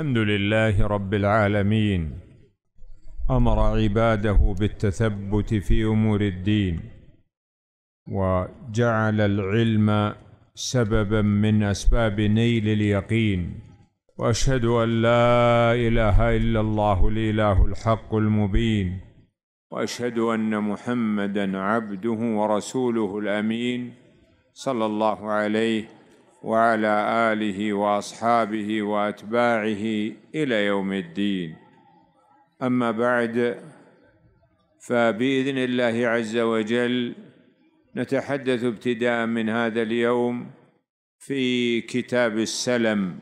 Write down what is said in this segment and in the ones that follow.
الحمد لله رب العالمين امر عباده بالتثبت في امور الدين وجعل العلم سببا من اسباب نيل اليقين واشهد ان لا اله الا الله الاله الحق المبين واشهد ان محمدا عبده ورسوله الامين صلى الله عليه وعلى اله واصحابه واتباعه الى يوم الدين اما بعد فباذن الله عز وجل نتحدث ابتداء من هذا اليوم في كتاب السلم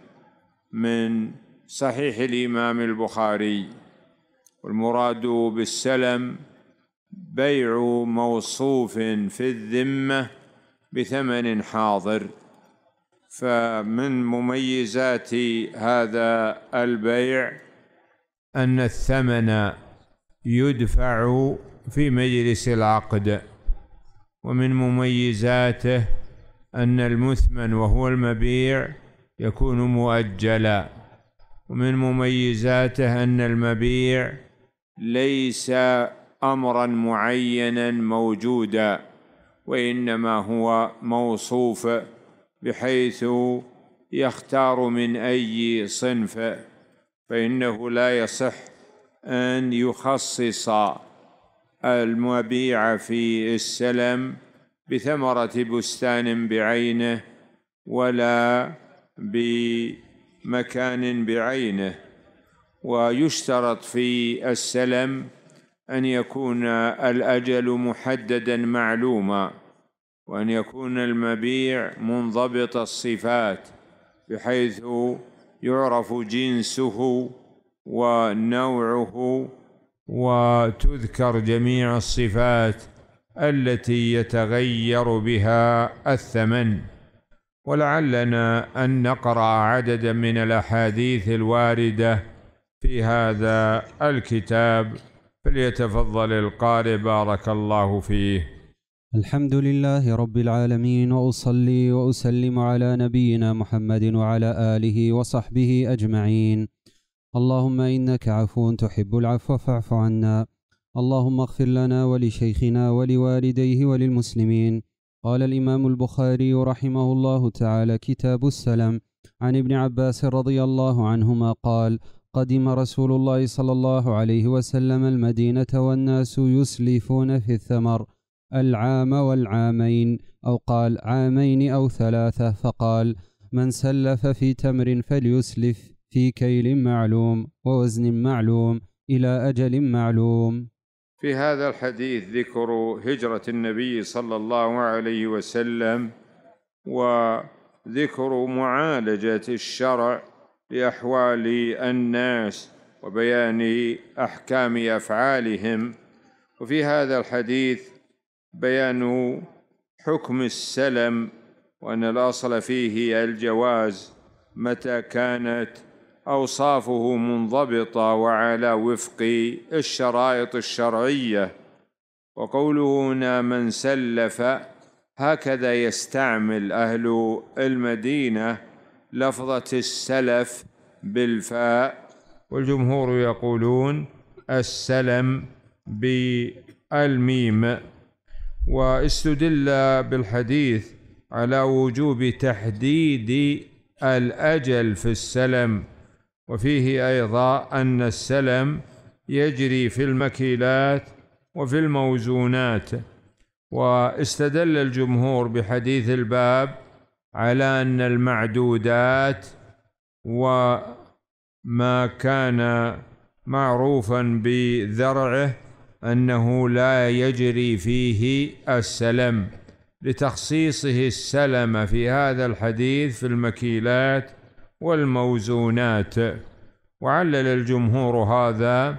من صحيح الامام البخاري والمراد بالسلم بيع موصوف في الذمه بثمن حاضر فمن مميزات هذا البيع أن الثمن يدفع في مجلس العقد ومن مميزاته أن المثمن وهو المبيع يكون مؤجلا ومن مميزاته أن المبيع ليس أمرا معينا موجودا وإنما هو موصوف بحيث يختار من أي صنف فإنه لا يصح أن يخصص المبيع في السلم بثمرة بستان بعينه ولا بمكان بعينه ويشترط في السلم أن يكون الأجل محددا معلوما وأن يكون المبيع منضبط الصفات بحيث يعرف جنسه ونوعه وتذكر جميع الصفات التي يتغير بها الثمن ولعلنا ان نقرا عددا من الاحاديث الوارده في هذا الكتاب فليتفضل القارئ بارك الله فيه الحمد لله رب العالمين واصلي واسلم على نبينا محمد وعلى اله وصحبه اجمعين اللهم انك عفو تحب العفو فاعف عنا اللهم اغفر لنا ولشيخنا ولوالديه وللمسلمين قال الامام البخاري رحمه الله تعالى كتاب السلم عن ابن عباس رضي الله عنهما قال قدم رسول الله صلى الله عليه وسلم المدينه والناس يسلفون في الثمر العام والعامين أو قال عامين أو ثلاثة فقال من سلف في تمر فليسلف في كيل معلوم ووزن معلوم إلى أجل معلوم في هذا الحديث ذكر هجرة النبي صلى الله عليه وسلم وذكر معالجة الشرع لأحوال الناس وبيان أحكام أفعالهم وفي هذا الحديث بيان حكم السلم وأن الأصل فيه الجواز متى كانت أوصافه منضبطة وعلى وفق الشرائط الشرعية وقوله هنا من سلف هكذا يستعمل أهل المدينة لفظة السلف بالفاء والجمهور يقولون السلم بالميم واستدل بالحديث على وجوب تحديد الأجل في السلم وفيه أيضا أن السلم يجري في المكيلات وفي الموزونات واستدل الجمهور بحديث الباب على أن المعدودات وما كان معروفا بذرعه أنه لا يجري فيه السلم لتخصيصه السلم في هذا الحديث في المكيلات والموزونات وعلل الجمهور هذا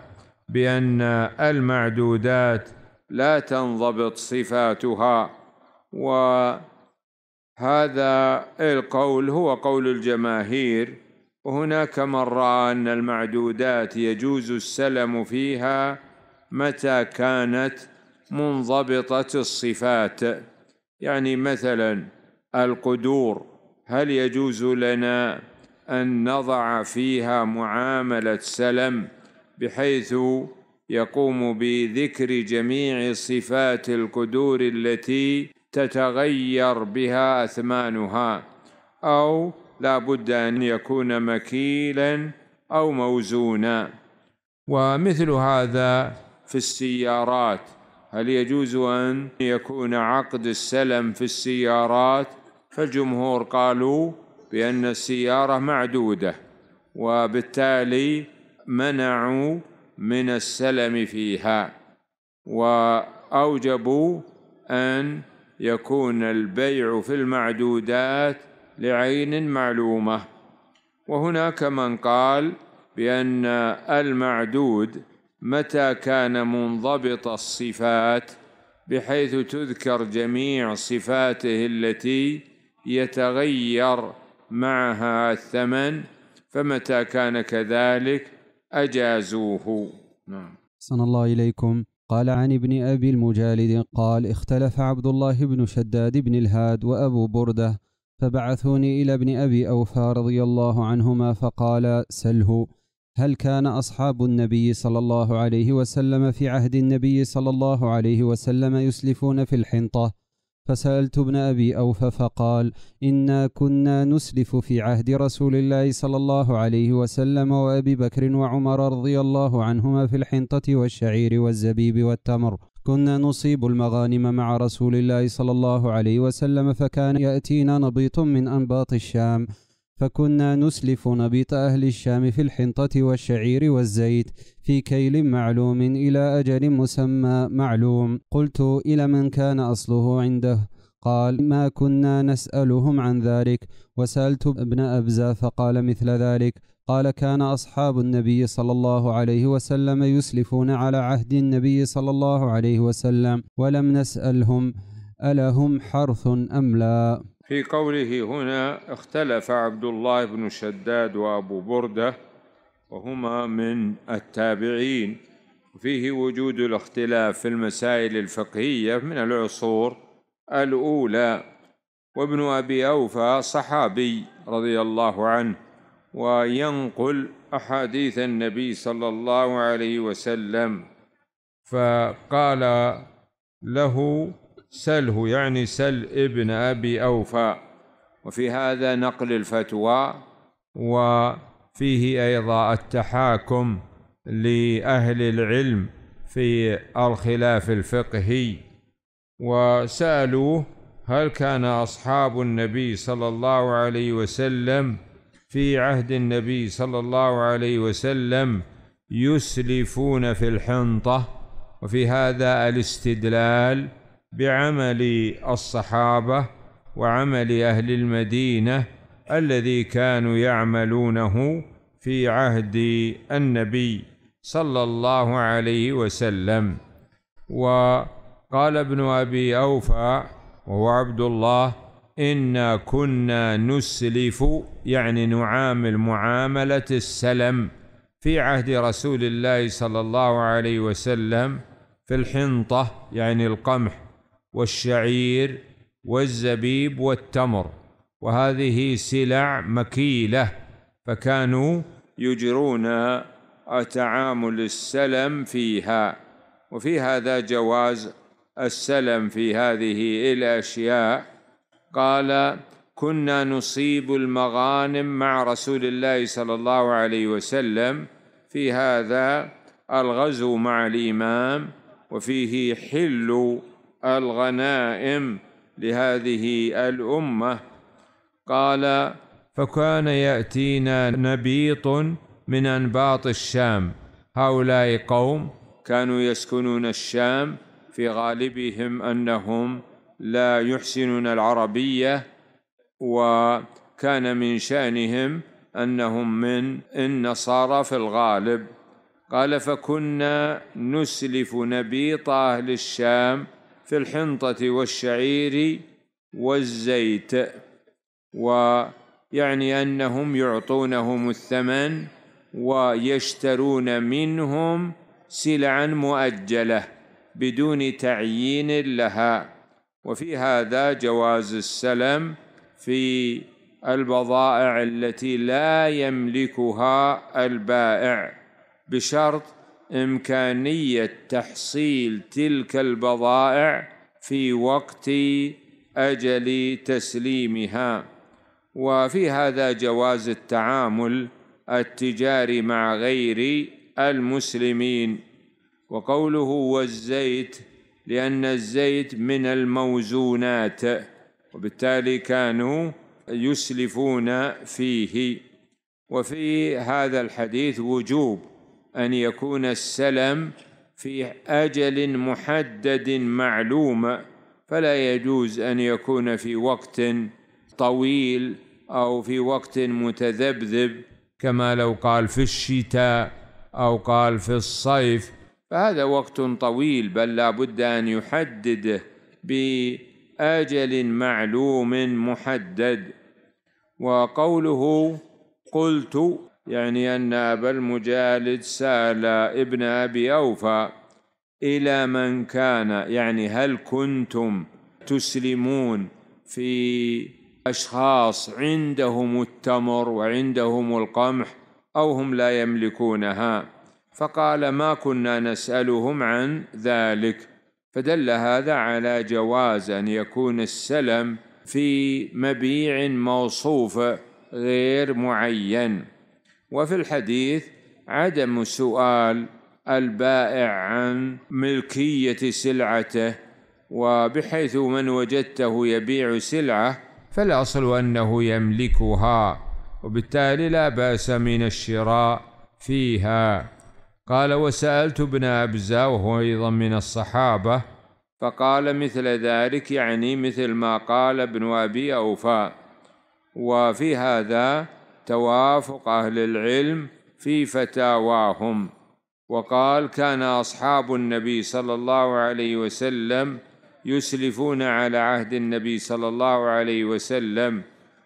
بأن المعدودات لا تنضبط صفاتها وهذا القول هو قول الجماهير وهناك من رأى أن المعدودات يجوز السلم فيها متى كانت منضبطة الصفات يعني مثلا القدور هل يجوز لنا أن نضع فيها معاملة سلم بحيث يقوم بذكر جميع صفات القدور التي تتغير بها أثمانها أو لا بد أن يكون مكيلا أو موزونا ومثل هذا في السيارات هل يجوز أن يكون عقد السلم في السيارات فالجمهور قالوا بأن السيارة معدودة وبالتالي منعوا من السلم فيها وأوجبوا أن يكون البيع في المعدودات لعين معلومة وهناك من قال بأن المعدود متى كان منضبط الصفات بحيث تذكر جميع صفاته التي يتغير معها الثمن فمتى كان كذلك أجازوه نعم صلى الله إليكم قال عن ابن أبي المجالد قال اختلف عبد الله بن شداد بن الهاد وأبو بردة فبعثوني إلى ابن أبي أوفى رضي الله عنهما فقال سله هل كان أصحاب النبي صلى الله عليه وسلم في عهد النبي صلى الله عليه وسلم يسلفون في الحنطة؟ فسألت ابن أبي أوفى فقال إنا كنا نسلف في عهد رسول الله صلى الله عليه وسلم وأبي بكر وعمر رضي الله عنهما في الحنطة والشعير والزبيب والتمر كنا نصيب المغانم مع رسول الله صلى الله عليه وسلم فكان يأتينا نبيط من أنباط الشام فكنا نسلف نبيط أهل الشام في الحنطة والشعير والزيت في كيل معلوم إلى أجل مسمى معلوم قلت إلى من كان أصله عنده قال ما كنا نسألهم عن ذلك وسألت ابن أبزة فقال مثل ذلك قال كان أصحاب النبي صلى الله عليه وسلم يسلفون على عهد النبي صلى الله عليه وسلم ولم نسألهم ألهم حرث أم لا في قوله هنا اختلف عبد الله بن شداد وابو برده وهما من التابعين فيه وجود الاختلاف في المسائل الفقهيه من العصور الاولى وابن ابي اوفى صحابي رضي الله عنه وينقل احاديث النبي صلى الله عليه وسلم فقال له سله يعني سل ابن أبي أوفى وفي هذا نقل الفتوى وفيه أيضا التحاكم لأهل العلم في الخلاف الفقهي وسألوه هل كان أصحاب النبي صلى الله عليه وسلم في عهد النبي صلى الله عليه وسلم يسلفون في الحنطة وفي هذا الاستدلال بعمل الصحابه وعمل اهل المدينه الذي كانوا يعملونه في عهد النبي صلى الله عليه وسلم وقال ابن ابي اوفى وهو عبد الله انا كنا نسلف يعني نعامل معامله السلم في عهد رسول الله صلى الله عليه وسلم في الحنطه يعني القمح والشعير والزبيب والتمر وهذه سلع مكيله فكانوا يجرون تعامل السلم فيها وفي هذا جواز السلم في هذه الاشياء قال كنا نصيب المغانم مع رسول الله صلى الله عليه وسلم في هذا الغزو مع الامام وفيه حل الغنائم لهذه الامه قال فكان ياتينا نبيط من انباط الشام هؤلاء قوم كانوا يسكنون الشام في غالبهم انهم لا يحسنون العربيه وكان من شانهم انهم من النصارى في الغالب قال فكنا نسلف نبيط اهل الشام في الحنطة والشعير والزيت ويعني أنهم يعطونهم الثمن ويشترون منهم سلعا مؤجلة بدون تعيين لها وفي هذا جواز السلم في البضائع التي لا يملكها البائع بشرط إمكانية تحصيل تلك البضائع في وقت أجل تسليمها وفي هذا جواز التعامل التجاري مع غير المسلمين وقوله والزيت لأن الزيت من الموزونات وبالتالي كانوا يسلفون فيه وفي هذا الحديث وجوب أن يكون السلم في أجل محدد معلوم فلا يجوز أن يكون في وقت طويل أو في وقت متذبذب كما لو قال في الشتاء أو قال في الصيف فهذا وقت طويل بل لا بد أن يحدده بأجل معلوم محدد وقوله قلت يعني أن أبا المجالد سأل ابن أبي أوفى إلى من كان يعني هل كنتم تسلمون في أشخاص عندهم التمر وعندهم القمح أو هم لا يملكونها فقال ما كنا نسألهم عن ذلك فدل هذا على جواز أن يكون السلم في مبيع موصوف غير معين وفي الحديث عدم سؤال البائع عن ملكية سلعته وبحيث من وجدته يبيع سلعة فالأصل أنه يملكها وبالتالي لا بأس من الشراء فيها قال وسألت ابن أبزة وهو أيضا من الصحابة فقال مثل ذلك يعني مثل ما قال ابن أبي أوفاء وفي هذا توافق أهل العلم في فتاواهم وقال كان أصحاب النبي صلى الله عليه وسلم يسلفون على عهد النبي صلى الله عليه وسلم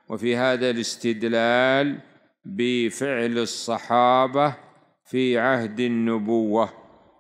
وفي هذا الاستدلال بفعل الصحابة في عهد النبوة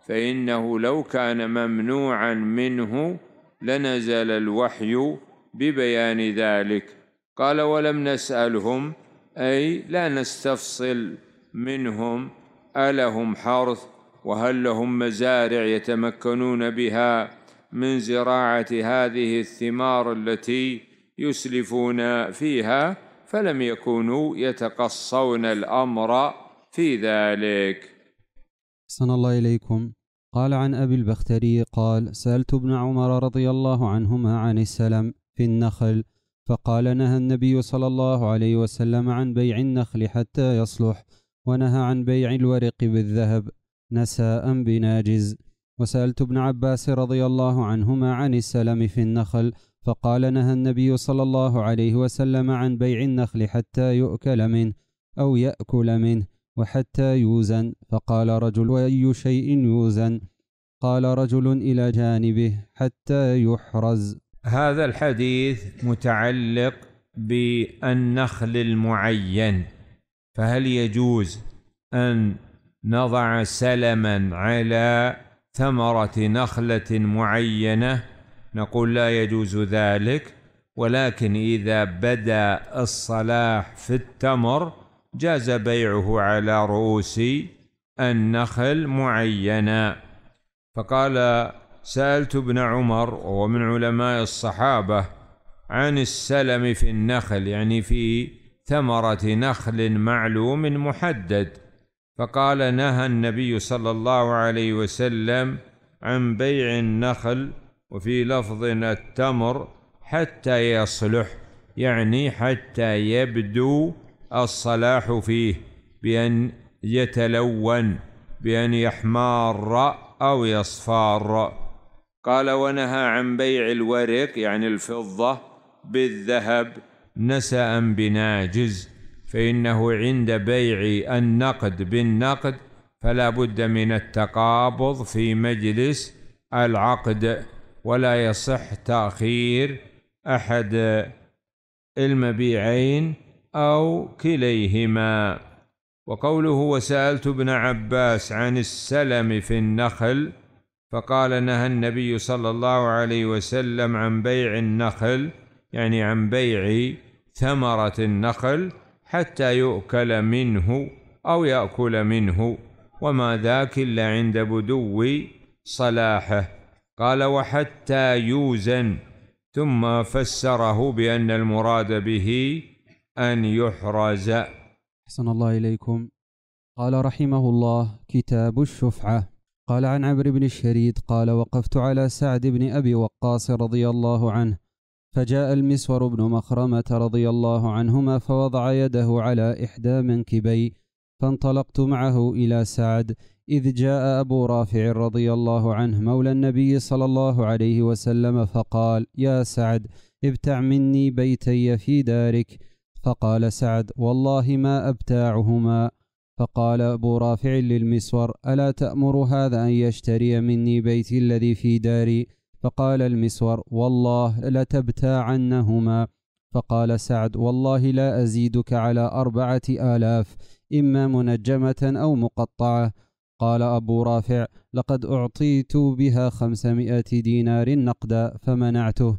فإنه لو كان ممنوعا منه لنزل الوحي ببيان ذلك قال ولم نسألهم أي لا نستفصل منهم ألهم حرث وهل لهم مزارع يتمكنون بها من زراعة هذه الثمار التي يسلفون فيها فلم يكونوا يتقصون الأمر في ذلك أحسن الله إليكم قال عن أبي البختري قال سألت ابن عمر رضي الله عنهما عن السلم في النخل فقال نهى النبي صلى الله عليه وسلم عن بيع النخل حتى يصلح ونهى عن بيع الورق بالذهب نساء بناجز وسألت ابن عباس رضي الله عنهما عن السلم في النخل فقال نهى النبي صلى الله عليه وسلم عن بيع النخل حتى يؤكل منه أو يأكل منه وحتى يوزن فقال رجل وأي شيء يوزن قال رجل إلى جانبه حتى يحرز هذا الحديث متعلق بالنخل المعين فهل يجوز أن نضع سلما على ثمرة نخلة معينة نقول لا يجوز ذلك ولكن إذا بدا الصلاح في التمر جاز بيعه على رؤوس النخل معينا فقال سألت ابن عمر وهو من علماء الصحابة عن السلم في النخل يعني في ثمرة نخل معلوم محدد فقال نهى النبي صلى الله عليه وسلم عن بيع النخل وفي لفظ التمر حتى يصلح يعني حتى يبدو الصلاح فيه بأن يتلون بأن يحمار أو يصفار قال ونهى عن بيع الورق يعني الفضة بالذهب نسأ بناجز فإنه عند بيع النقد بالنقد فلا بد من التقابض في مجلس العقد ولا يصح تأخير أحد المبيعين أو كليهما وقوله وسألت ابن عباس عن السلم في النخل فقال نهى النبي صلى الله عليه وسلم عن بيع النخل يعني عن بيع ثمرة النخل حتى يؤكل منه أو يأكل منه وما ذاك إلا عند بدو صلاحه قال وحتى يوزن ثم فسره بأن المراد به أن يحرز أحسن الله إليكم قال رحمه الله كتاب الشفعة قال عن عمرو بن الشريد قال وقفت على سعد بن أبي وقاص رضي الله عنه فجاء المسور بن مخرمة رضي الله عنهما فوضع يده على إحدى منكبي فانطلقت معه إلى سعد إذ جاء أبو رافع رضي الله عنه مولى النبي صلى الله عليه وسلم فقال يا سعد ابتع مني بيتي في دارك فقال سعد والله ما أبتاعهما فقال أبو رافع للمسور ألا تأمر هذا أن يشتري مني بيتي الذي في داري فقال المسور والله لتبتاعنهما فقال سعد والله لا أزيدك على أربعة آلاف إما منجمة أو مقطعة قال أبو رافع لقد أعطيت بها خمسمائة دينار نقدا فمنعته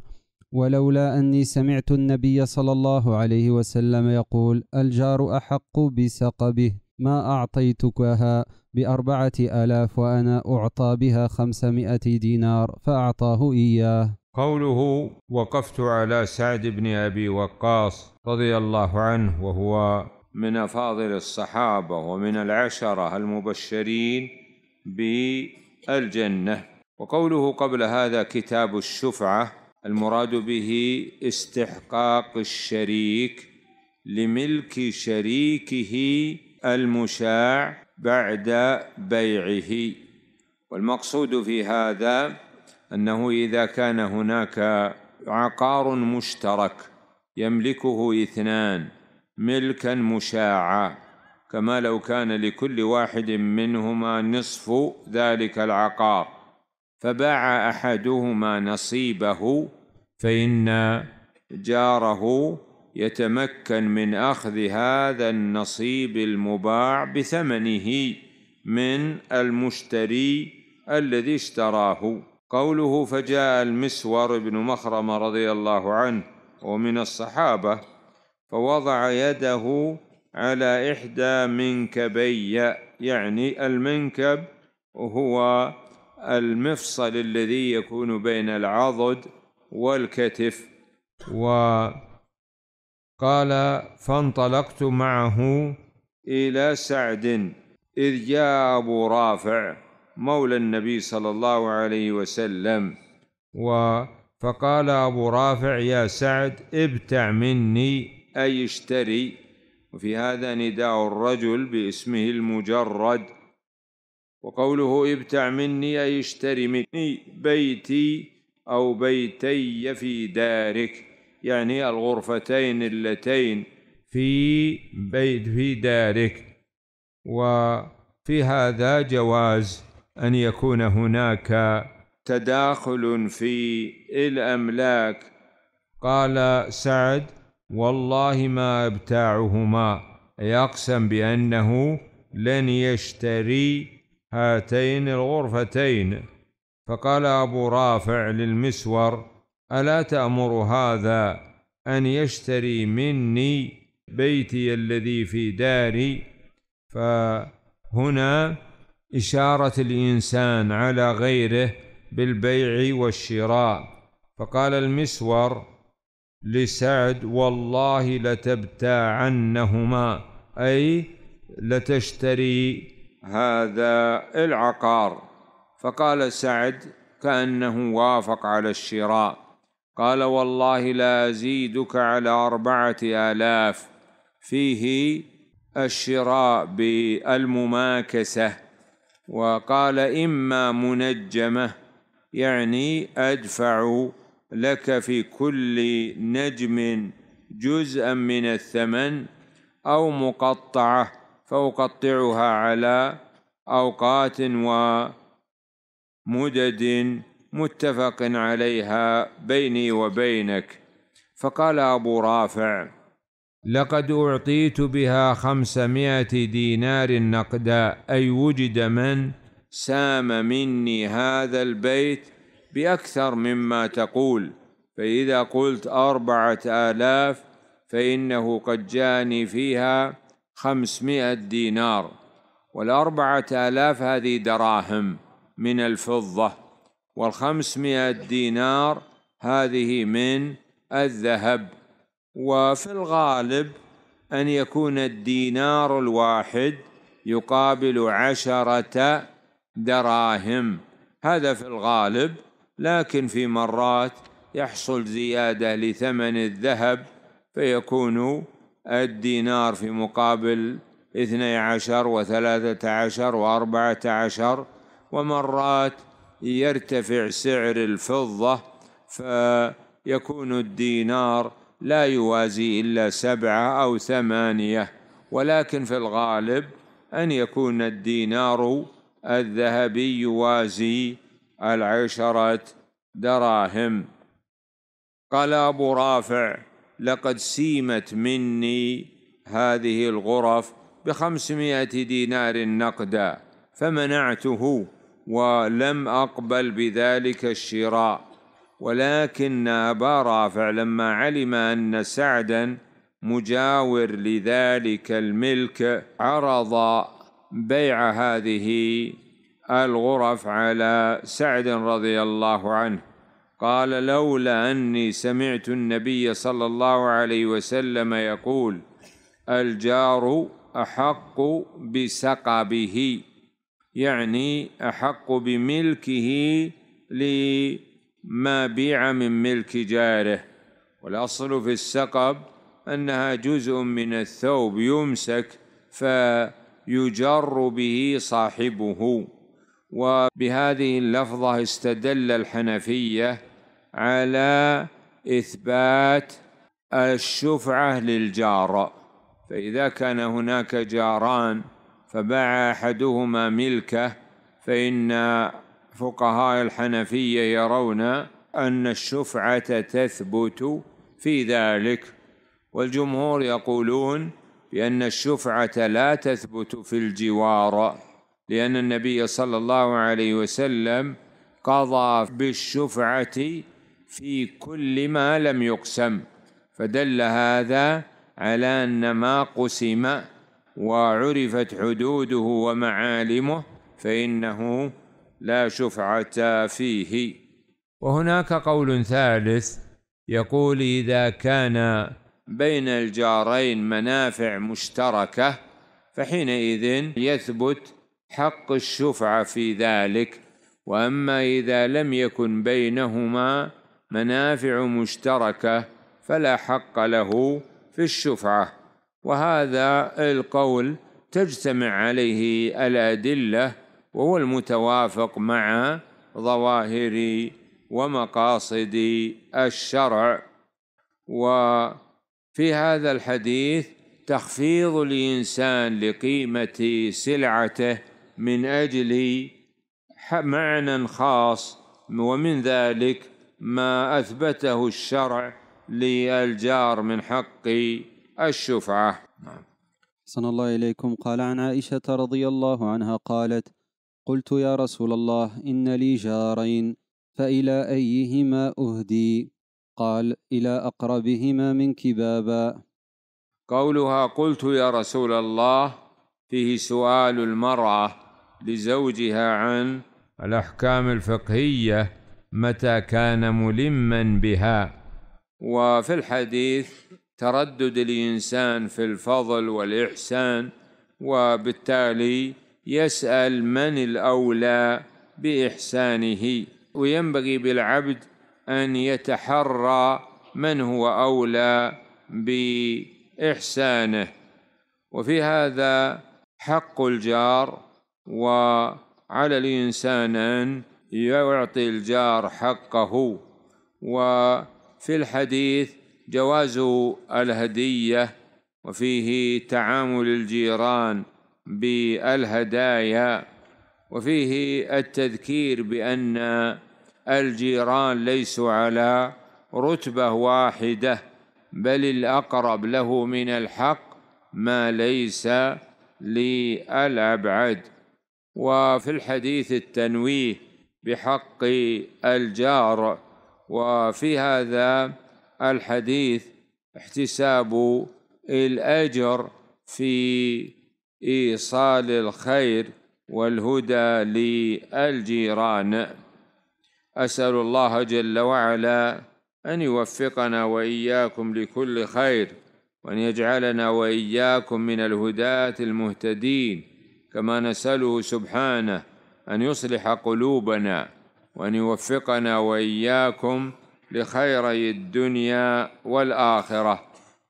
ولولا أني سمعت النبي صلى الله عليه وسلم يقول الجار أحق بسقبه ما أعطيتكها بأربعة آلاف وأنا أعطى بها خمسمائة دينار فأعطاه إياه قوله وقفت على سعد بن أبي وقاص رضي الله عنه وهو من أفاضل الصحابة ومن العشرة المبشرين بالجنة وقوله قبل هذا كتاب الشفعة المراد به استحقاق الشريك لملك شريكه المشاع بعد بيعه والمقصود في هذا أنه إذا كان هناك عقار مشترك يملكه اثنان ملكا مشاعا كما لو كان لكل واحد منهما نصف ذلك العقار فباع احدهما نصيبه فان جاره يتمكن من اخذ هذا النصيب المباع بثمنه من المشتري الذي اشتراه قوله فجاء المسور بن مخرم رضي الله عنه ومن الصحابه فوضع يده على احدى منكبي يعني المنكب هو المفصل الذي يكون بين العضد والكتف و قال فانطلقت معه إلى سعد إذ جاء أبو رافع مولى النبي صلى الله عليه وسلم و فقال أبو رافع يا سعد ابتع مني أي اشتري وفي هذا نداء الرجل باسمه المجرد وقوله ابتع مني أي اشتري مني بيتي أو بيتي في دارك يعني الغرفتين اللتين في بيت في دارك وفي هذا جواز أن يكون هناك تداخل في الأملاك قال سعد والله ما أبتاعهما يقسم بأنه لن يشتري هاتين الغرفتين فقال أبو رافع للمسور الا تامر هذا ان يشتري مني بيتي الذي في داري فهنا اشاره الانسان على غيره بالبيع والشراء فقال المسور لسعد والله لتبتاعنهما اي لتشتري هذا العقار فقال سعد كانه وافق على الشراء قال والله لا أزيدك على أربعة آلاف فيه الشراء بالمماكسة وقال إما منجمة يعني أدفع لك في كل نجم جزءا من الثمن أو مقطعة فأقطعها على أوقات ومدد متفق عليها بيني وبينك فقال أبو رافع لقد أعطيت بها خمسمائة دينار نقدا أي وجد من سام مني هذا البيت بأكثر مما تقول فإذا قلت أربعة آلاف فإنه قد جاني فيها خمسمائة دينار والأربعة آلاف هذه دراهم من الفضة والخمسمائة دينار هذه من الذهب وفي الغالب أن يكون الدينار الواحد يقابل عشرة دراهم هذا في الغالب لكن في مرات يحصل زيادة لثمن الذهب فيكون الدينار في مقابل اثني عشر وثلاثة عشر وأربعة عشر ومرات يرتفع سعر الفضة فيكون الدينار لا يوازي إلا سبعة أو ثمانية ولكن في الغالب أن يكون الدينار الذهبي يوازي العشرة دراهم قال أبو رافع لقد سيمت مني هذه الغرف بخمسمائة دينار نقدا فمنعته ولم أقبل بذلك الشراء ولكن أبا رافع لما علم أن سعدا مجاور لذلك الملك عرض بيع هذه الغرف على سعد رضي الله عنه قال لولا أني سمعت النبي صلى الله عليه وسلم يقول الجار أحق بسقبه يعني أحق بملكه لما بيع من ملك جاره والأصل في السقب أنها جزء من الثوب يمسك فيجر به صاحبه وبهذه اللفظة استدل الحنفية على إثبات الشفعة للجار فإذا كان هناك جاران فباع أحدهما ملكه فإن فقهاء الحنفية يرون أن الشفعة تثبت في ذلك والجمهور يقولون بأن الشفعة لا تثبت في الجوار لأن النبي صلى الله عليه وسلم قضى بالشفعة في كل ما لم يقسم فدل هذا على أن ما قسم وعرفت حدوده ومعالمه فإنه لا شفعة فيه وهناك قول ثالث يقول إذا كان بين الجارين منافع مشتركة فحينئذ يثبت حق الشفعة في ذلك وأما إذا لم يكن بينهما منافع مشتركة فلا حق له في الشفعة وهذا القول تجتمع عليه الأدلة وهو المتوافق مع ظواهر ومقاصد الشرع وفي هذا الحديث تخفيض الإنسان لقيمة سلعته من أجل معنى خاص ومن ذلك ما أثبته الشرع للجار من حق الشفعة نعم أحسن الله إليكم قال عن عائشة رضي الله عنها قالت قلت يا رسول الله إن لي جارين فإلى أيهما أهدي قال إلى أقربهما منك بابا قولها قلت يا رسول الله فيه سؤال المرأة لزوجها عن الأحكام الفقهية متى كان ملما بها وفي الحديث تردد الإنسان في الفضل والإحسان وبالتالي يسأل من الأولى بإحسانه وينبغي بالعبد أن يتحرى من هو أولى بإحسانه وفي هذا حق الجار وعلى الإنسان أن يعطي الجار حقه وفي الحديث جواز الهدية وفيه تعامل الجيران بالهدايا وفيه التذكير بأن الجيران ليسوا على رتبة واحدة بل الأقرب له من الحق ما ليس للأبعد وفي الحديث التنويه بحق الجار وفي هذا الحديث احتساب الأجر في إيصال الخير والهدى للجيران أسأل الله جل وعلا أن يوفقنا وإياكم لكل خير وأن يجعلنا وإياكم من الهداة المهتدين كما نسأله سبحانه أن يصلح قلوبنا وأن يوفقنا وإياكم لخيري الدنيا والآخرة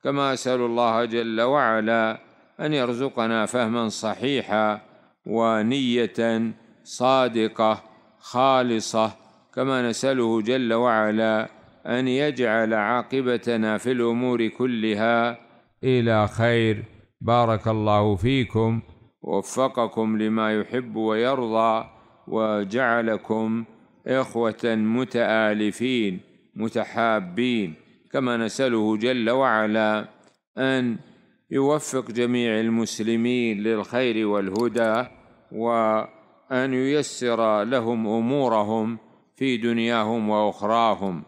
كما أسأل الله جل وعلا أن يرزقنا فهما صحيحا ونية صادقة خالصة كما نسأله جل وعلا أن يجعل عاقبتنا في الأمور كلها إلى خير بارك الله فيكم ووفقكم لما يحب ويرضى وجعلكم إخوة متآلفين متحابين كما نسأله جل وعلا أن يوفق جميع المسلمين للخير والهدى وأن ييسر لهم أمورهم في دنياهم وأخراهم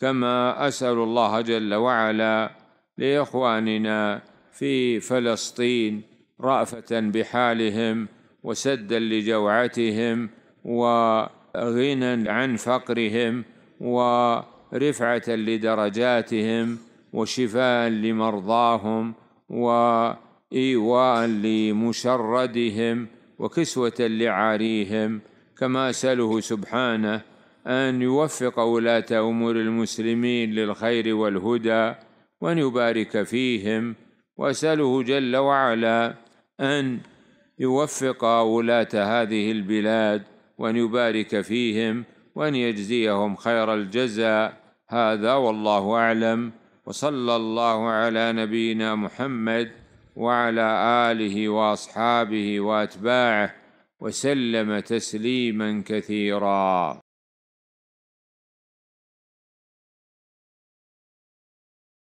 كما أسأل الله جل وعلا لإخواننا في فلسطين رأفة بحالهم وسدا لجوعتهم وغنى عن فقرهم و رفعة لدرجاتهم وشفاء لمرضاهم وإيواء لمشردهم وكسوة لعاريهم كما أسأله سبحانه أن يوفق ولاة أمور المسلمين للخير والهدى وأن يبارك فيهم وأسأله جل وعلا أن يوفق ولاة هذه البلاد وأن يبارك فيهم وأن يجزيهم خير الجزاء هذا والله أعلم وصلى الله على نبينا محمد وعلى آله وأصحابه وأتباعه وسلم تسليما كثيرا